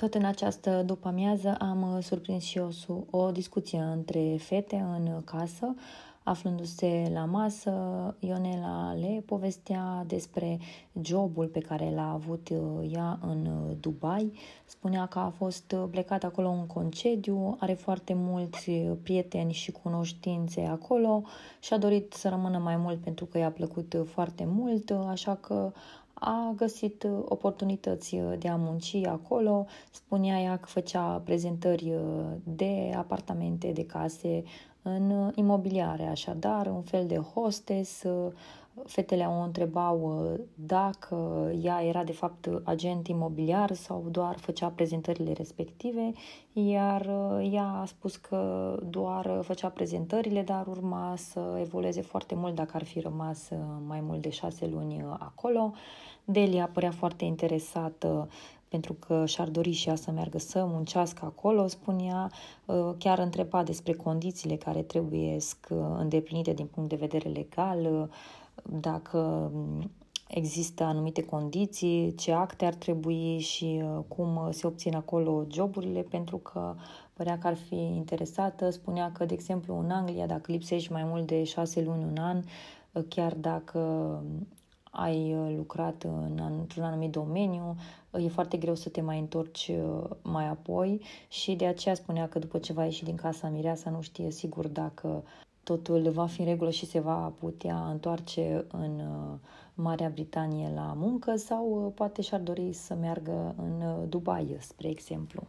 Tot în această după-amiază am uh, surprins și o, o discuție între fete în casă, Aflându-se la masă, Ionela le povestea despre jobul pe care l-a avut uh, ea în uh, Dubai. Spunea că a fost plecat acolo în concediu, are foarte mulți prieteni și cunoștințe acolo și a dorit să rămână mai mult pentru că i-a plăcut foarte mult, așa că a găsit uh, oportunități uh, de a munci acolo. Spunea ea că făcea prezentări uh, de apartamente, de case în imobiliare, așadar, un fel de hostess Fetele o întrebau ă, dacă ea era de fapt agent imobiliar sau doar făcea prezentările respective, iar ă, ea a spus că doar făcea prezentările, dar urma să evolueze foarte mult dacă ar fi rămas ă, mai mult de șase luni acolo. Delia părea foarte interesată pentru că și-ar dori și ea să meargă să muncească acolo, spunea, ă, chiar întreba despre condițiile care trebuie îndeplinite din punct de vedere legal, ă, dacă există anumite condiții, ce acte ar trebui și ă, cum se obțin acolo joburile, pentru că părea că ar fi interesată. Spunea că, de exemplu, în Anglia, dacă lipsești mai mult de șase luni, un an, chiar dacă ai uh, lucrat în, într-un anumit domeniu, uh, e foarte greu să te mai întorci uh, mai apoi și de aceea spunea că după ce va ieși din casa Mireasa nu știe sigur dacă totul va fi în regulă și se va putea întoarce în Marea Britanie la muncă sau poate și-ar dori să meargă în Dubai, spre exemplu.